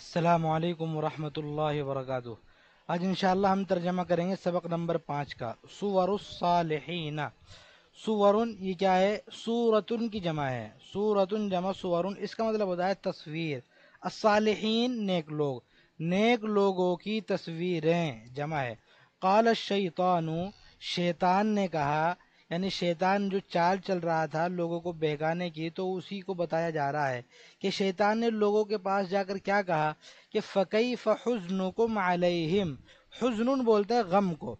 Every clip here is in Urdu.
السلام علیکم ورحمۃ اللہ وبرکاتہ آج انشاءاللہ ہم ترجمہ کریں گے سبق نمبر پانچ کا سور الصالحین سورن یہ کیا ہے سورتن کی جمع ہے سورتن جمع سور اس کا مطلب ہوتا ہے تصویر الصالحین نیک لوگ نیک لوگوں کی تصویریں جمع ہے قال الشیطان شیطان نے کہا یعنی شیطان جو چال چل رہا تھا لوگوں کو بہکانے کی تو اسی کو بتایا جا رہا ہے کہ شیطان نے لوگوں کے پاس جا کر کیا کہا کہ فقیف حسن علیہم کم بولتا ہے غم کو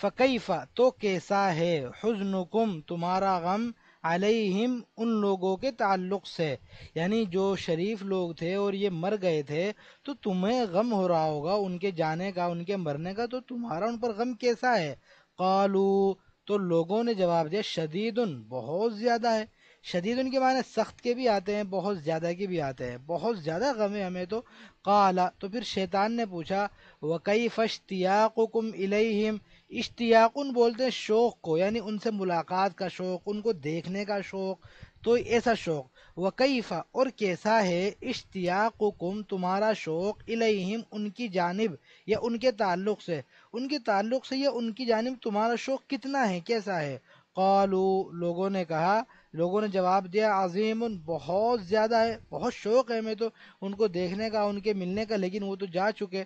فقیفہ تو کیسا ہے حزنکم تمہارا غم علیہم ان لوگوں کے تعلق سے یعنی جو شریف لوگ تھے اور یہ مر گئے تھے تو تمہیں غم ہو رہا ہوگا ان کے جانے کا ان کے مرنے کا تو تمہارا ان پر غم کیسا ہے قالو تو لوگوں نے جواب دیا شدید بہت زیادہ ہے شدید ان کے معنی سخت کے بھی آتے ہیں بہت زیادہ کے بھی آتے ہیں بہت زیادہ غم ہے ہمیں تو قالا تو پھر شیطان نے پوچھا وَكَيْفَ اشْتِيَاقُكُمْ إِلَيْهِمْ اشتیاقن بولتے ہیں شوق کو یعنی ان سے ملاقات کا شوق ان کو دیکھنے کا شوق تو ایسا شوق وقیفہ اور کیسا ہے اشتیاق کم تمہارا شوق الہم ان کی جانب یا ان کے تعلق سے ان کے تعلق سے یا ان کی جانب تمہارا شوق کتنا ہے کیسا ہے قالو لوگوں نے کہا لوگوں نے جواب دیا عظیم بہت زیادہ ہے بہت شوق ہے میں تو ان کو دیکھنے کا ان کے ملنے کا لیکن وہ تو جا چکے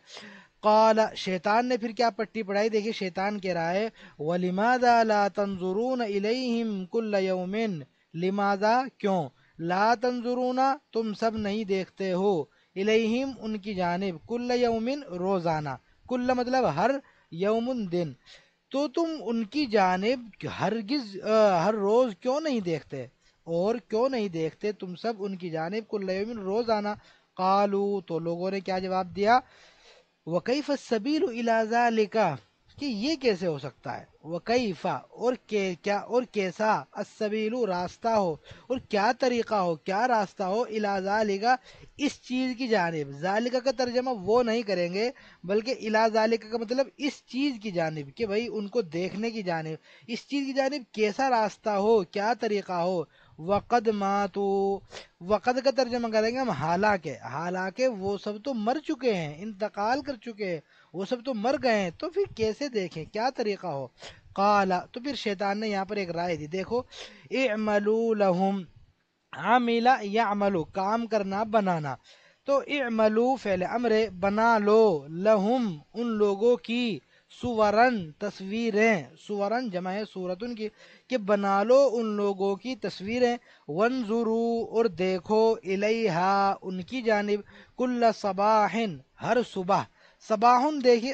قال شیطان نے پھر کیا پٹی پڑھائی دیکھیں شیطان کہہ رہا ہے وَلِمَاذَا لَا تَنظُرُونَ إِلَيْهِمْ كُلَّ يَوْمٍ لِمَاذَا کیوں لَا تَنظُرُونَ تم سب نہیں دیکھتے ہو إِلَيْهِمْ ان کی جانب كُلَّ يَوْمٍ روزانہ کل مطلب ہر یوم دن تو تم ان کی جانب ہرگز ہر روز کیوں نہیں دیکھتے اور کیوں نہیں دیکھتے تم سب ان کی جانب كُلَّ يَوْمٍ روزانہ قالو تو لوگوں نے کیا جواب دیا لکھا کہ یہ کیسے ہو سکتا ہے اور کیسا راستہ ہو اور کیا طریقہ ہو کیا راستہ ہو الازالگہ اس چیز کی جانب زالکہ کا ترجمہ وہ نہیں کریں گے بلکہ الازال کا مطلب اس چیز کی جانب کہ بھائی ان کو دیکھنے کی جانب اس چیز کی جانب کیسا راستہ ہو کیا طریقہ ہو وقد ماتو وقد کا ترجمہ کریں گے ہم حالانکہ حالانکہ وہ سب تو مر چکے ہیں انتقال کر چکے ہیں وہ سب تو مر گئے ہیں تو پھر کیسے دیکھیں کیا طریقہ ہو قالا تو پھر شیطان نے یہاں پر ایک رائے دی دیکھو اعملو لہم عاملا یعملو کام کرنا بنانا تو اعملو فعل امر بنا لو لہم ان لوگوں کی سورن تصویریں سورن جمع ہے صورت ان کی کہ بنا لو ان لوگوں کی تصویریں ون اور دیکھو الیہا ان کی جانب کل صباح ہر صبح صباہن دیکھیے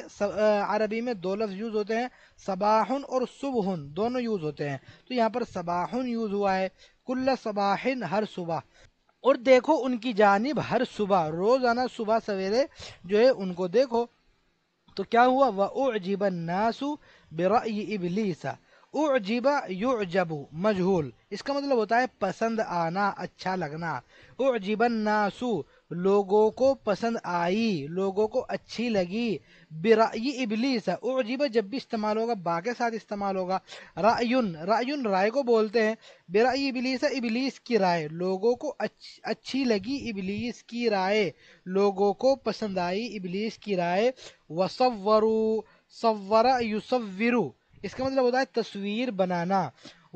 عربی میں دو لفظ یوز ہوتے ہیں صباہن اور صبحن دونوں یوز ہوتے ہیں تو یہاں پر صباہن یوز ہوا ہے کل صباہن ہر صبح اور دیکھو ان کی جانب ہر صبح روزانہ صبح سویرے جو ہے ان کو دیکھو تو کیا ہوا وہ ناسو الناس ابلیسا او عجیبا یو جب مجھول اس کا مطلب ہوتا ہے پسند آنا اچھا لگنا او عجیب ناسو لوگوں کو پسند آئی لوگوں کو اچھی لگی برائی ابلیس اعجب جب بھی استعمال ہوگا با کے ساتھ استعمال ہوگا رائن رائن رائے کو بولتے ہیں برائی ابلیس ابلیس کی رائے لوگوں کو اچھی لگی ابلیس کی رائے لوگوں کو پسند آئی ابلیس کی رائے وصورو صورا یصورو اس کا مطلب ہوتا ہے تصویر بنانا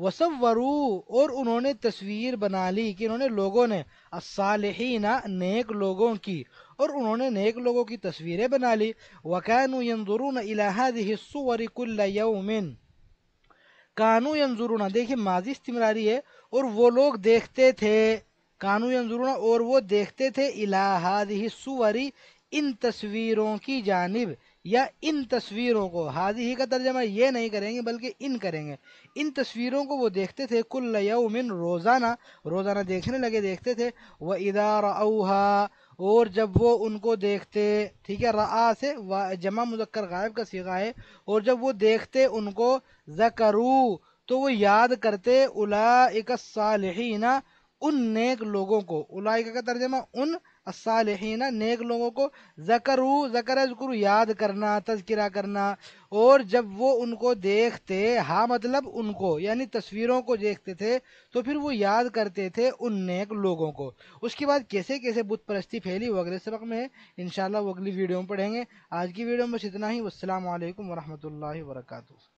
وصورو اور انہوں نے تصویر بنا لی کہ انہوں نے لوگوں نے الصالحین نیک لوگوں کی اور انہوں نے نیک لوگوں کی تصویریں بنا لی وکانو ینظرون الہ هذه الصور کل یوم کانو ینظرون دیکھیں ماضی استمراری ہے اور وہ لوگ دیکھتے تھے کانو ینظرون اور وہ دیکھتے تھے الہ هذه الصور ان تصویروں کی جانب یا ان تصویروں کو حاضی ہی کا ترجمہ یہ نہیں کریں گے بلکہ ان کریں گے ان تصویروں کو وہ دیکھتے تھے کل یوم روزانہ روزانہ دیکھنے لگے دیکھتے تھے وہ ادارہ اور جب وہ ان کو دیکھتے ٹھیک ہے ر سے جمع مذکر غائب کا سیاہ ہے اور جب وہ دیکھتے ان کو زکرو تو وہ یاد کرتے اولائک کالحینہ ان نیک لوگوں کو اولائک کا ترجمہ ان الصالحین نیک لوگوں کو ذکرو ذکر ذکر یاد کرنا تذکرہ کرنا اور جب وہ ان کو دیکھتے ہاں مطلب ان کو یعنی تصویروں کو دیکھتے تھے تو پھر وہ یاد کرتے تھے ان نیک لوگوں کو اس کے بعد کیسے کیسے بت پرستی پھیلی وہ اگلے سبق میں انشاءاللہ وہ اگلی ویڈیو میں پڑھیں گے آج کی ویڈیو میں بس اتنا ہی السلام علیکم ورحمۃ اللہ وبرکاتہ